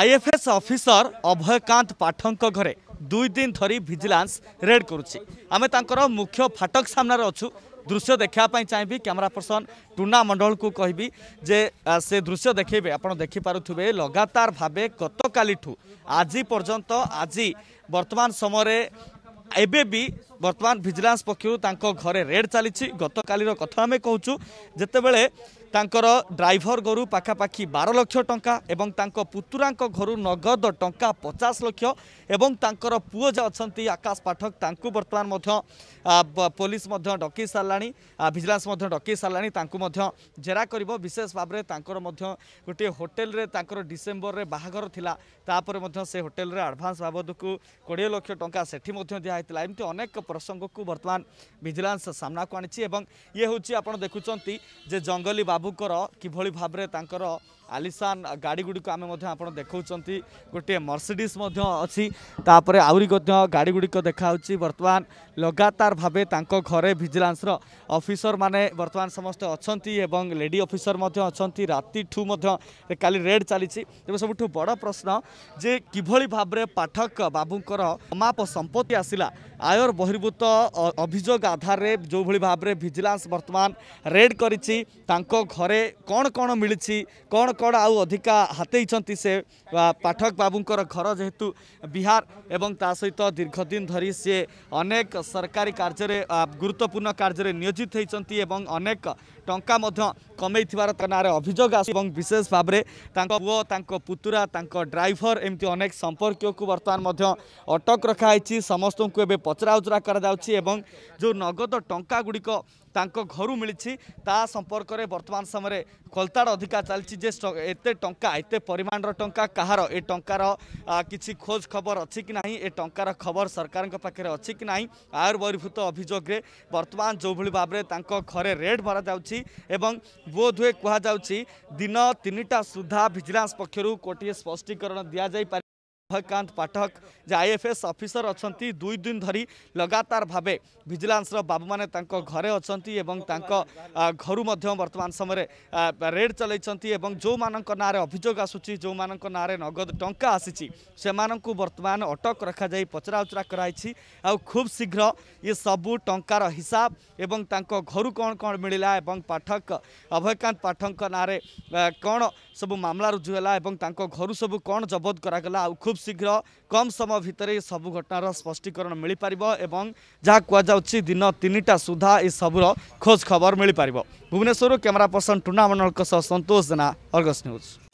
IFS officer অভয়কান্ত পাঠক ঘরে দুই দিন ধরি ভিজিলান্স রেড করুছি আমি তাঁর মুখ্য ফাটক সামনার অছু দৃশ্য দেখা চাইবি ক্যামেরা পর্সন টুনা মণ্ডলকু কহবি যে সে দৃশ্য দেখবে আপনার দেখিপারে লগাতার ভাবে গতকালিঠু আজি পর্যন্ত আজি বর্তমান সময়ে ଏବେ ବି ବର୍ତ୍ତମାନ ଭିଜିଲାନ୍ସ ପକ୍ଷରୁ ତାଙ୍କ ଘରେ ରେଡ୍ ଚାଲିଛି ଗତକାଲିର କଥା ଆମେ କହୁଛୁ ଯେତେବେଳେ ତାଙ୍କର ଡ୍ରାଇଭର ଘରୁ ପାଖାପାଖି ବାର ଲକ୍ଷ ଟଙ୍କା ଏବଂ ତାଙ୍କ ପୁତୁରାଙ୍କ ଘରୁ ନଗଦ ଟଙ୍କା ପଚାଶ ଲକ୍ଷ ଏବଂ ତାଙ୍କର ପୁଅ ଯେ ଅଛନ୍ତି ଆକାଶ ପାଠକ ତାଙ୍କୁ ବର୍ତ୍ତମାନ ମଧ୍ୟ ପୋଲିସ ମଧ୍ୟ ଡକେଇ ସାରିଲାଣି ଭିଜିଲାନ୍ସ ମଧ୍ୟ ଡକେଇ ସାରିଲାଣି ତାଙ୍କୁ ମଧ୍ୟ ଜେରା କରିବ ବିଶେଷ ଭାବରେ ତାଙ୍କର ମଧ୍ୟ ଗୋଟିଏ ହୋଟେଲରେ ତାଙ୍କର ଡିସେମ୍ବରରେ ବାହାଘର ଥିଲା ତାପରେ ମଧ୍ୟ ସେ ହୋଟେଲରେ ଆଡ଼ଭାନ୍ସ ବାବଦକୁ କୋଡ଼ିଏ ଲକ୍ଷ ଟଙ୍କା ସେଠି ମଧ୍ୟ ଦିଆ प्रसङ्गको बर्तमा भिजिलान्स सामनाको आए हौ देखुन जङ्गली बाबुको र कि भावे तर आलिसान गाडीगुडिको आम देखाउँछ गोटे मर्सिडिज अरे आउरी गाडीगुडिको देखाउँछ बर्तमान लगातार भावे त घर भिजिन्स र अफिसर मर्तमान समस्तै लेडी अफिसर चाहिँ राति ठुलो रेड चाहिँ तपाईँ बड प्रश्न भावना पाठक बाबुको सम्पत्ति आसला আয়র বহির্ভূত অভিযোগ আধারে যেভাবে ভাবে ভিজিলান্স বর্তমান রেড করেছি তাঁক ঘরে কণ কণ মিছি কণ কণ আউ অধিকা হাতেইছেন সে পাঠক বাবুঙ্কর ঘর যেহেতু বিহার এবং তা সহিত দীর্ঘদিন ধর সি অনেক সরকারি কার্যরে গুরুত্বপূর্ণ কার্যরে নিয়োজিত হয়েছেন এবং অনেক ଟଙ୍କା ମଧ୍ୟ କମେଇଥିବାର ତାଙ୍କ ନାଁରେ ଅଭିଯୋଗ ଆସୁ ଏବଂ ବିଶେଷ ଭାବରେ ତାଙ୍କ ପୁଅ ତାଙ୍କ ପୁତୁରା ତାଙ୍କ ଡ୍ରାଇଭର ଏମିତି ଅନେକ ସମ୍ପର୍କୀୟକୁ ବର୍ତ୍ତମାନ ମଧ୍ୟ ଅଟକ ରଖାହୋଇଛି ସମସ୍ତଙ୍କୁ ଏବେ ପଚରାଉଚରା କରାଯାଉଛି ଏବଂ ଯେଉଁ ନଗଦ ଟଙ୍କାଗୁଡ଼ିକ ତାଙ୍କ ଘରୁ ମିଳିଛି ତା ସମ୍ପର୍କରେ ବର୍ତ୍ତମାନ ସମୟରେ ଖୋଲତାଡ଼ ଅଧିକା ଚାଲିଛି ଯେ ଏତେ ଟଙ୍କା ଏତେ ପରିମାଣର ଟଙ୍କା କାହାର ଏ ଟଙ୍କାର କିଛି ଖୋଜ ଖବର ଅଛି କି ନାହିଁ ଏ ଟଙ୍କାର ଖବର ସରକାରଙ୍କ ପାଖରେ ଅଛି କି ନାହିଁ ଆୟୁର୍ବହିର୍ଭୂତ ଅଭିଯୋଗରେ ବର୍ତ୍ତମାନ ଯେଉଁଭଳି ଭାବରେ ତାଙ୍କ ଘରେ ରେଡ଼୍ ମରାଯାଉଛି ଏବଂ ବୋଧହୁଏ କୁହାଯାଉଛି ଦିନ ତିନିଟା ସୁଦ୍ଧା ଭିଜିଲାନ୍ସ ପକ୍ଷରୁ ଗୋଟିଏ ସ୍ପଷ୍ଟୀକରଣ ଦିଆଯାଇପାରେ ଅଭୟକାନ୍ତ ପାଠକ ଯେ ଆଇଏଫ୍ଏସ୍ ଅଫିସର ଅଛନ୍ତି ଦୁଇ ଦିନ ଧରି ଲଗାତାର ଭାବେ ଭିଜିଲାନ୍ସର ବାବୁମାନେ ତାଙ୍କ ଘରେ ଅଛନ୍ତି ଏବଂ ତାଙ୍କ ଘରୁ ମଧ୍ୟ ବର୍ତ୍ତମାନ ସମୟରେ ରେଡ୍ ଚଲାଇଛନ୍ତି ଏବଂ ଯେଉଁମାନଙ୍କ ନାଁରେ ଅଭିଯୋଗ ଆସୁଛି ଯେଉଁମାନଙ୍କ ନାଁରେ ନଗଦ ଟଙ୍କା ଆସିଛି ସେମାନଙ୍କୁ ବର୍ତ୍ତମାନ ଅଟକ ରଖାଯାଇ ପଚରାଉଚରା କରାଯାଇଛି ଆଉ ଖୁବ୍ ଶୀଘ୍ର ଏ ସବୁ ଟଙ୍କାର ହିସାବ ଏବଂ ତାଙ୍କ ଘରୁ କ'ଣ କ'ଣ ମିଳିଲା ଏବଂ ପାଠକ ଅଭୟକାନ୍ତ ପାଠକଙ୍କ ନାଁରେ କ'ଣ ସବୁ ମାମଲା ରୁଜୁ ହେଲା ଏବଂ ତାଙ୍କ ଘରୁ ସବୁ କ'ଣ ଜବତ କରାଗଲା ଆଉ ଖୁବ୍ शीघ्र कम समय सब घटना स्पष्टीकरण मिलेब जहाँ कुन टा सुधा यी सबुर खोज खबर मिपार भुवनेसर क्यमेरा पर्सन टुना मण्डलको सह सन्तोष जेना अर्गस न्युज